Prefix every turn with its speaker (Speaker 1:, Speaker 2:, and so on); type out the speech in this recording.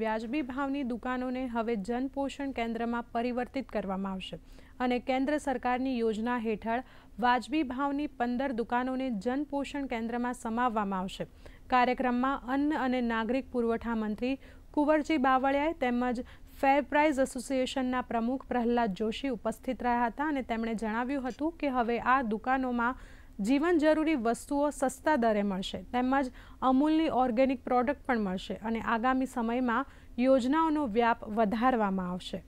Speaker 1: વ્યાજબી ભાવની દુકાનોને હવે જનપોષણ કેન્દ્રમાં પરિવર્તિત કરવામાં આવશે અને કેન્દ્ર સરકારની યોજના હેઠળ વાજબી ભાવની પંદર દુકાનોને જનપોષણ કેન્દ્રમાં સમાવવામાં આવશે કાર્યક્રમમાં અન્ન અને નાગરિક પુરવઠા મંત્રી કુંવરજી બાવળિયાએ તેમજ ફેર પ્રાઇઝ એસોસિએશનના પ્રમુખ પ્રહલાદ જોશી ઉપસ્થિત રહ્યા હતા અને તેમણે જણાવ્યું હતું કે હવે આ દુકાનોમાં જીવન જરૂરી વસ્તુઓ સસ્તા દરે મળશે તેમજ અમૂલની ઓર્ગેનિક પ્રોડક્ટ પણ મળશે અને આગામી સમયમાં યોજનાઓનો વ્યાપ વધારવામાં આવશે